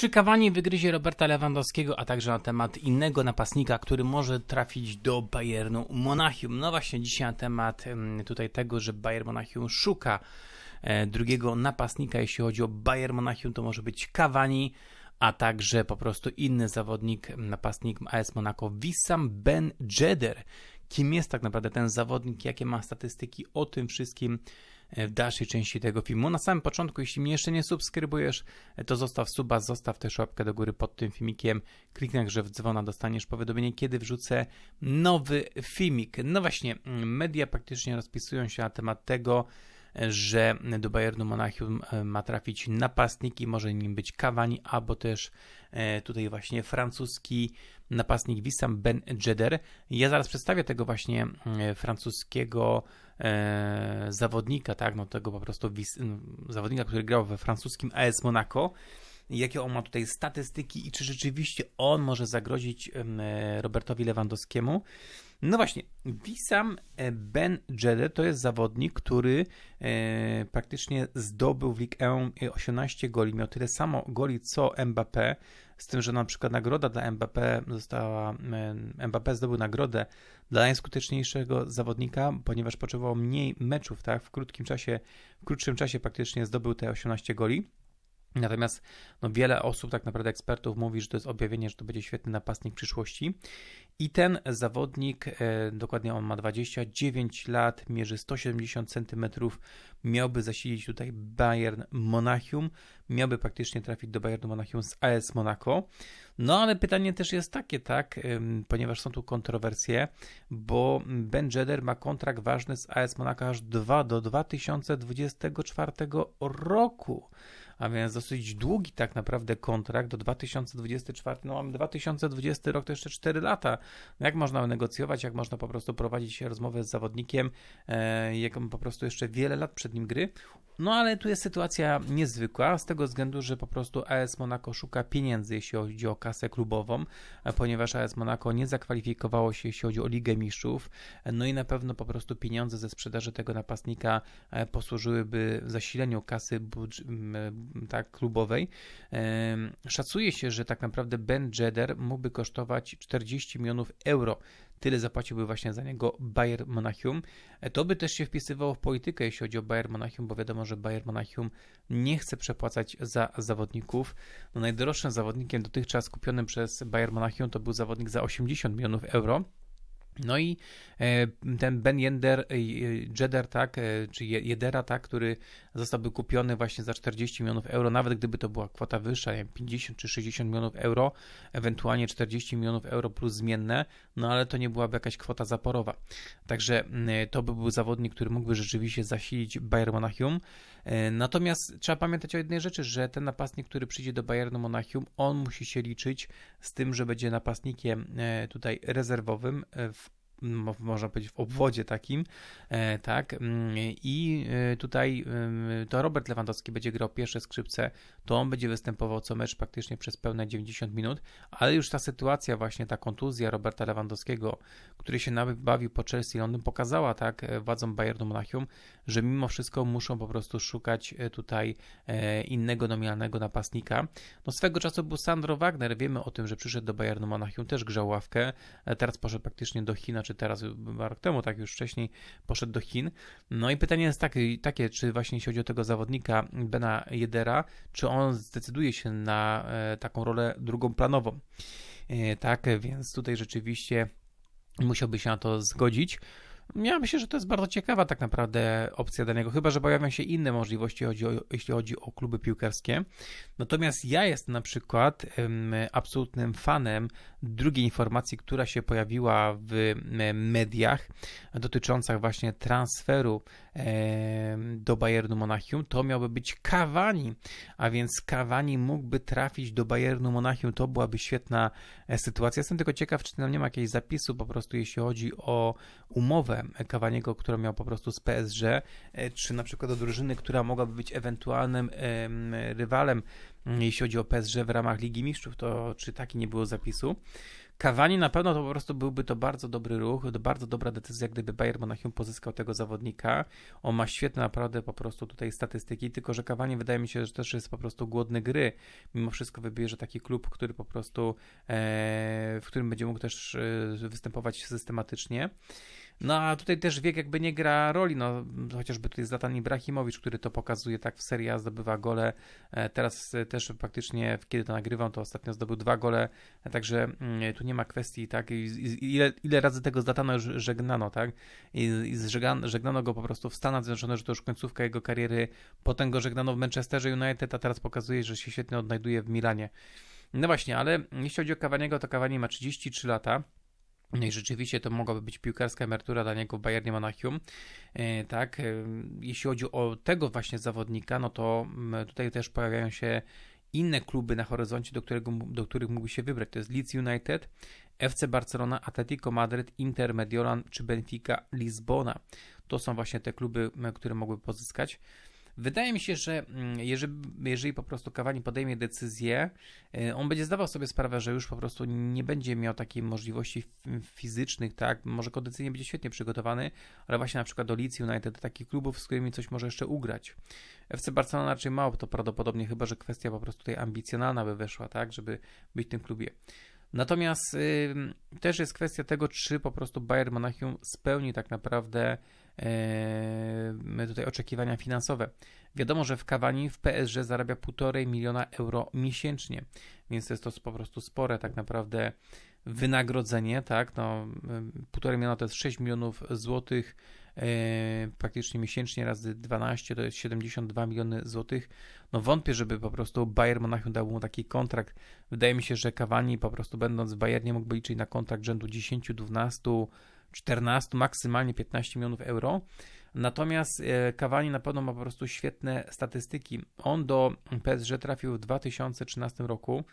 Czy Cavani wygryzie Roberta Lewandowskiego, a także na temat innego napastnika, który może trafić do Bayernu Monachium. No właśnie dzisiaj na temat tutaj tego, że Bayern Monachium szuka e, drugiego napastnika, jeśli chodzi o Bayern Monachium, to może być Cavani, a także po prostu inny zawodnik, napastnik AS Monaco, Wissam Ben Jeder. Kim jest tak naprawdę ten zawodnik, jakie ma statystyki, o tym wszystkim E, w dalszej części tego filmu. Na samym początku, jeśli mnie jeszcze nie subskrybujesz, e, to zostaw suba, zostaw też łapkę do góry pod tym filmikiem, kliknij że w dzwona, dostaniesz powiadomienie, kiedy wrzucę nowy filmik. No właśnie, mm, media praktycznie rozpisują się na temat tego, że do Bayernu Monachium e, ma trafić napastnik i może nim być Kawań, albo też e, tutaj właśnie francuski napastnik Wissam Ben Jeder. Ja zaraz przedstawię tego właśnie e, francuskiego zawodnika, tak, no tego po prostu no, zawodnika, który grał we francuskim AS Monaco jakie on ma tutaj statystyki i czy rzeczywiście on może zagrozić Robertowi Lewandowskiemu. No właśnie, Wisam Ben Jedde to jest zawodnik, który e, praktycznie zdobył w Ligue 1 18 goli. Miał tyle samo goli co Mbappé, z tym, że na przykład nagroda dla Mbappé została, e, Mbappé zdobył nagrodę dla najskuteczniejszego zawodnika, ponieważ potrzebował mniej meczów, tak, w krótkim czasie, w krótszym czasie praktycznie zdobył te 18 goli. Natomiast no, wiele osób, tak naprawdę ekspertów, mówi, że to jest objawienie, że to będzie świetny napastnik przyszłości. I ten zawodnik, e, dokładnie on ma 29 lat, mierzy 170 cm, miałby zasilić tutaj Bayern Monachium, miałby praktycznie trafić do Bayernu Monachium z AS Monaco. No ale pytanie też jest takie, tak, ponieważ są tu kontrowersje, bo Ben Jeder ma kontrakt ważny z AS Monaco aż 2 do 2024 roku a więc dosyć długi tak naprawdę kontrakt do 2024. No mamy 2020 rok, to jeszcze 4 lata. No, jak można negocjować, jak można po prostu prowadzić rozmowę z zawodnikiem, e, jak po prostu jeszcze wiele lat przed nim gry. No ale tu jest sytuacja niezwykła, z tego względu, że po prostu AS Monaco szuka pieniędzy, jeśli chodzi o kasę klubową, e, ponieważ AS Monaco nie zakwalifikowało się, jeśli chodzi o Ligę Mistrzów. E, no i na pewno po prostu pieniądze ze sprzedaży tego napastnika e, posłużyłyby zasileniu kasy tak, klubowej. Szacuje się, że tak naprawdę Ben Jeder mógłby kosztować 40 milionów euro tyle zapłaciłby właśnie za niego Bayern Monachium. E, to by też się wpisywało w politykę, jeśli chodzi o Bayern Monachium, bo wiadomo, że Bayern Monachium nie chce przepłacać za zawodników. No, najdroższym zawodnikiem dotychczas kupionym przez Bayern Monachium to był zawodnik za 80 milionów euro. No i e, ten Ben Jeder, e, e, tak, czy Jedera, tak, który zostałby kupiony właśnie za 40 milionów euro, nawet gdyby to była kwota wyższa, 50 czy 60 milionów euro, ewentualnie 40 milionów euro plus zmienne, no ale to nie byłaby jakaś kwota zaporowa. Także mm, to by był zawodnik, który mógłby rzeczywiście zasilić Bayern Monachium. E, natomiast trzeba pamiętać o jednej rzeczy, że ten napastnik, który przyjdzie do Bayernu Monachium, on musi się liczyć z tym, że będzie napastnikiem e, tutaj rezerwowym e, w można powiedzieć, w obwodzie takim, e, tak, mm, i e, tutaj to Robert Lewandowski będzie grał pierwsze skrzypce, to on będzie występował co mecz praktycznie przez pełne 90 minut, ale już ta sytuacja właśnie, ta kontuzja Roberta Lewandowskiego, który się bawił po Chelsea Londyn, pokazała, tak, e, władzom Bayernu Monachium, że mimo wszystko muszą po prostu szukać tutaj innego nominalnego napastnika. No swego czasu był Sandro Wagner, wiemy o tym, że przyszedł do Bayernu Monachium, też grzał ławkę, teraz poszedł praktycznie do Chin, czy teraz rok temu, tak już wcześniej poszedł do Chin. No i pytanie jest takie, takie czy właśnie jeśli chodzi o tego zawodnika Bena Jedera, czy on zdecyduje się na e, taką rolę drugą planową. E, tak, więc tutaj rzeczywiście musiałby się na to zgodzić. Ja myślę, że to jest bardzo ciekawa tak naprawdę opcja dla niego, chyba że pojawią się inne możliwości, jeśli chodzi o kluby piłkarskie. Natomiast ja jestem na przykład absolutnym fanem drugiej informacji, która się pojawiła w mediach dotycząca właśnie transferu do Bayernu Monachium. To miałby być Cavani, a więc Cavani mógłby trafić do Bayernu Monachium. To byłaby świetna e, sytuacja. Jestem tylko ciekaw, czy tam nie ma jakiegoś zapisu po prostu, jeśli chodzi o umowę Kawaniego, który miał po prostu z PSG, e, czy na przykład do drużyny, która mogłaby być ewentualnym rywalem, mm, jeśli chodzi o PSG w ramach Ligi Mistrzów, to czy taki nie było zapisu. Kawanie, na pewno to po prostu byłby to bardzo dobry ruch, bardzo dobra decyzja, gdyby Bayern Monachium pozyskał tego zawodnika. On ma świetne naprawdę po prostu tutaj statystyki, tylko że Kawanie wydaje mi się, że też jest po prostu głodny gry. Mimo wszystko wybierze taki klub, który po prostu, e, w którym będzie mógł też e, występować systematycznie. No a tutaj też wiek jakby nie gra roli, no chociażby tutaj Zlatan Ibrahimowicz, który to pokazuje, tak w serii A zdobywa gole, e, teraz e, też praktycznie, kiedy to nagrywam, to ostatnio zdobył dwa gole, e, także mm, tu nie ma kwestii, tak, ile, ile razy tego Zlatana już żegnano, tak, i, i żegnano, żegnano go po prostu w Stanach Zjednoczonych, że to już końcówka jego kariery, potem go żegnano w Manchesterze United, a teraz pokazuje, że się świetnie odnajduje w Milanie. No właśnie, ale jeśli chodzi o Kawaniego, to Cavani ma 33 lata, no i rzeczywiście to mogłaby być piłkarska emerytura dla niego w Bayernie Monachium. E, tak, e, jeśli chodzi o tego właśnie zawodnika, no to mm, tutaj też pojawiają się inne kluby na horyzoncie, do, którego, do których mógłby się wybrać. To jest Leeds United, FC Barcelona, Atletico Madrid, Inter Mediolan czy Benfica Lizbona. To są właśnie te kluby, które mogłyby pozyskać. Wydaje mi się, że mm, jeżeli, jeżeli po prostu Kawani podejmie decyzję, e, on będzie zdawał sobie sprawę, że już po prostu nie będzie miał takiej możliwości fizycznych, tak? Może kondycyjnie będzie świetnie przygotowany, ale właśnie na przykład do Leeds United, do takich klubów, z którymi coś może jeszcze ugrać. FC Barcelona raczej mało to prawdopodobnie, chyba że kwestia po prostu tutaj ambicjonalna by weszła, tak? Żeby być w tym klubie. Natomiast y, też jest kwestia tego, czy po prostu Bayern Monachium spełni tak naprawdę Eee, tutaj oczekiwania finansowe. Wiadomo, że w Cavani w PSG zarabia 1,5 miliona euro miesięcznie, więc jest to po prostu spore tak naprawdę wynagrodzenie, tak, no 1,5 y, miliona to jest 6 milionów złotych eee, praktycznie miesięcznie razy 12 to jest 72 miliony złotych. No wątpię, żeby po prostu Bayern Monachium dał mu taki kontrakt. Wydaje mi się, że Cavani po prostu będąc w Bayernie mógłby liczyć na kontrakt rzędu 10-12 14, maksymalnie 15 milionów euro. Natomiast e, Cavani na pewno ma po prostu świetne statystyki. On do PSG trafił w 2013 roku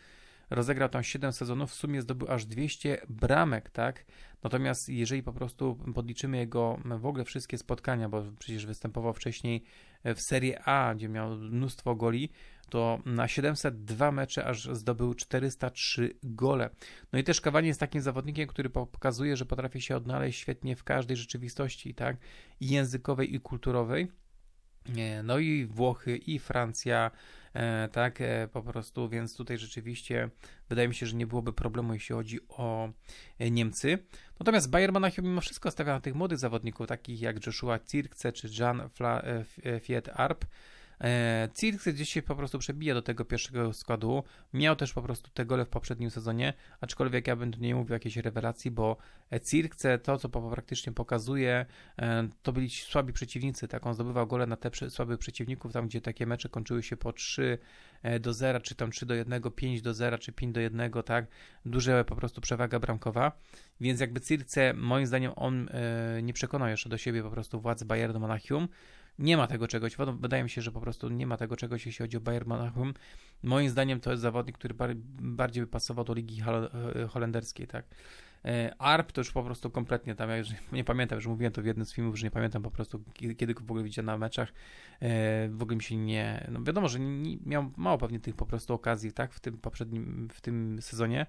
rozegrał tam 7 sezonów, w sumie zdobył aż 200 bramek, tak? Natomiast jeżeli po prostu podliczymy jego e, w ogóle wszystkie spotkania, bo przecież występował wcześniej e, w Serie A, gdzie miał mnóstwo goli, to na 702 mecze aż zdobył 403 gole. No i też kawanie jest takim zawodnikiem, który pokazuje, że potrafi się odnaleźć świetnie w każdej rzeczywistości, tak? I językowej i kulturowej E, no i Włochy, i Francja, e, tak, e, po prostu, więc tutaj rzeczywiście wydaje mi się, że nie byłoby problemu, jeśli chodzi o Niemcy. Natomiast Bayern Monachium mimo wszystko stawia na tych młodych zawodników, takich jak Joshua Cirkce czy Jan Fiet Arp. E, Cirk gdzieś się po prostu przebija do tego pierwszego składu. Miał też po prostu te gole w poprzednim sezonie, aczkolwiek ja bym tu nie mówił jakiejś rewelacji, bo e, Cirkce to, co praktycznie pokazuje, e, to byli słabi przeciwnicy. Tak, on zdobywał gole na te słabych przeciwników, tam gdzie takie mecze kończyły się po 3 do 0, czy tam 3 do 1, 5 do 0, czy 5 do 1, tak. Duża po prostu przewaga bramkowa. Więc jakby Cirkce, moim zdaniem, on nie przekonał jeszcze do siebie po prostu władz Bayernu Monachium. Nie ma tego czegoś. Wydaje mi się, że po prostu nie ma tego czegoś, jeśli chodzi o Bayern Monachium. Moim zdaniem to jest zawodnik, który bardziej by pasował do Ligi e, Holenderskiej, tak. E, ARP to już po prostu kompletnie tam, ja już nie pamiętam, już mówiłem to w jednym z filmów, że nie pamiętam po prostu, kiedy, go w ogóle widziałem na meczach, e, w ogóle mi się nie, no wiadomo, że nie, nie, miał mało pewnie tych po prostu okazji, tak, w tym poprzednim, w tym sezonie,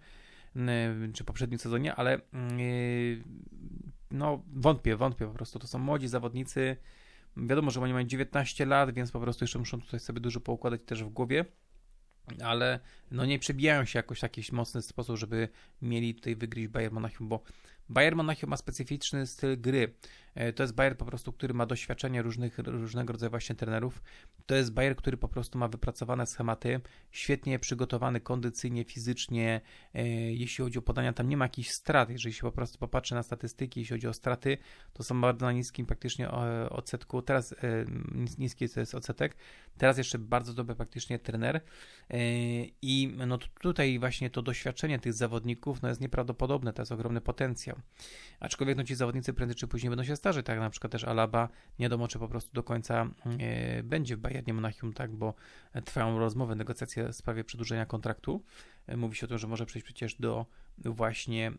czy poprzednim sezonie, ale mm, no wątpię, wątpię po prostu, to są młodzi zawodnicy, Wiadomo, że oni mają 19 lat, więc po prostu jeszcze muszą tutaj sobie dużo poukładać też w głowie, ale no nie przebijają się jakoś w jakiś mocny sposób, żeby mieli tutaj wygryźć Bayern Monachium, bo Bayern Monachium ma specyficzny styl gry. E, to jest Bayern po prostu, który ma doświadczenie różnych, różnego rodzaju właśnie trenerów. To jest Bayern, który po prostu ma wypracowane schematy, świetnie przygotowany kondycyjnie, fizycznie. E, jeśli chodzi o podania, tam nie ma jakichś strat. Jeżeli się po prostu popatrzy na statystyki, jeśli chodzi o straty, to są bardzo na niskim praktycznie e, odsetku. Teraz niski to jest odsetek. Teraz jeszcze bardzo dobry praktycznie trener. I no tutaj właśnie to doświadczenie tych zawodników no jest nieprawdopodobne. To jest ogromny potencjał. Aczkolwiek no, ci zawodnicy prędzej czy później będą się starzeć, tak na przykład też Alaba, nie wiadomo czy po prostu do końca mm, e, będzie w Bayernie Monachium, tak, bo e, trwają rozmowy, negocjacje w sprawie przedłużenia kontraktu. E, mówi się o tym, że może przejść przecież do właśnie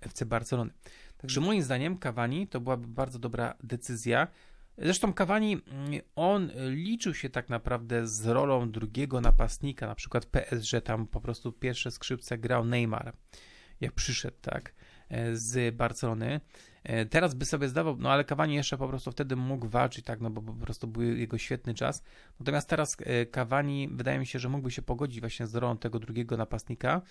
FC Barcelony. Także moim zdaniem Cavani to byłaby bardzo dobra decyzja, Zresztą Cavani, mm, on liczył się tak naprawdę z rolą drugiego napastnika, na przykład PSG, tam po prostu pierwsze skrzypce grał Neymar, jak przyszedł, tak z Barcelony. E, teraz by sobie zdawał, no ale Kawani jeszcze po prostu wtedy mógł walczyć, tak, no bo po prostu był jego świetny czas. Natomiast teraz Kawani e, wydaje mi się, że mógłby się pogodzić właśnie z rolą tego drugiego napastnika.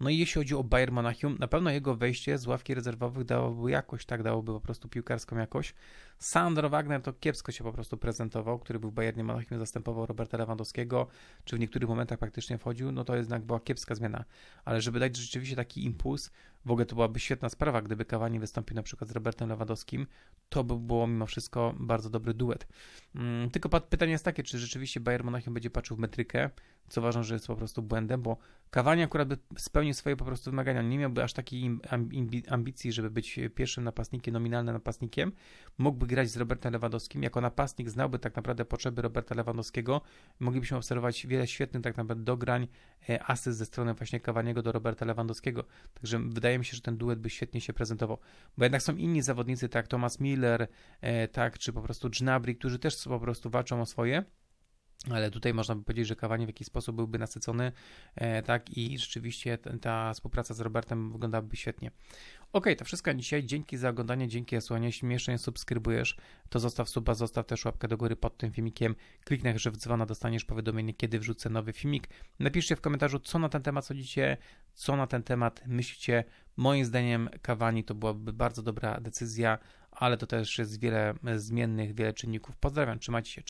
No i jeśli chodzi o Bayern Monachium, na pewno jego wejście z ławki rezerwowych dałoby jakość, tak, dałoby po prostu piłkarską jakość. Sandro Wagner to kiepsko się po prostu prezentował, który był w Bayernie Monachium, zastępował Roberta Lewandowskiego, czy w niektórych momentach praktycznie wchodził, no to jednak była kiepska zmiana. Ale żeby dać rzeczywiście taki impuls, w ogóle to byłaby świetna sprawa, gdyby Kawani wystąpił na przykład z Robertem Lewandowskim, to by było mimo wszystko bardzo dobry duet. Mm, tylko pytanie jest takie, czy rzeczywiście Bayern Monachium będzie patrzył w metrykę, co uważam, że jest po prostu błędem, bo Cavani akurat by spełnił swoje po prostu wymagania. nie miałby aż takiej ambicji, żeby być pierwszym napastnikiem, nominalnym napastnikiem. Mógłby grać z Robertem Lewandowskim. Jako napastnik znałby tak naprawdę potrzeby Roberta Lewandowskiego. Moglibyśmy obserwować wiele świetnych tak naprawdę dograń, e, asyst ze strony właśnie Cavaniego do Roberta Lewandowskiego. Także wydaje mi się, że ten duet by świetnie się prezentował. Bo jednak są inni inni zawodnicy, tak Thomas Miller, e, tak, czy po prostu Gnabry, którzy też po prostu walczą o swoje, ale tutaj można by powiedzieć, że Kawanie w jakiś sposób byłby nasycony, e, tak, i rzeczywiście ta współpraca z Robertem wyglądałaby świetnie. OK, to wszystko dzisiaj. Dzięki za oglądanie, dzięki słuchanie. Jeśli mnie jeszcze nie subskrybujesz, to zostaw suba, zostaw też łapkę do góry pod tym filmikiem. Kliknij w dzwona, dostaniesz powiadomienie, kiedy wrzucę nowy filmik. Napiszcie w komentarzu, co na ten temat sądzicie, co na ten temat myślicie. Moim zdaniem Kawani to byłaby bardzo dobra decyzja, ale to też jest wiele zmiennych, wiele czynników. Pozdrawiam, trzymajcie się.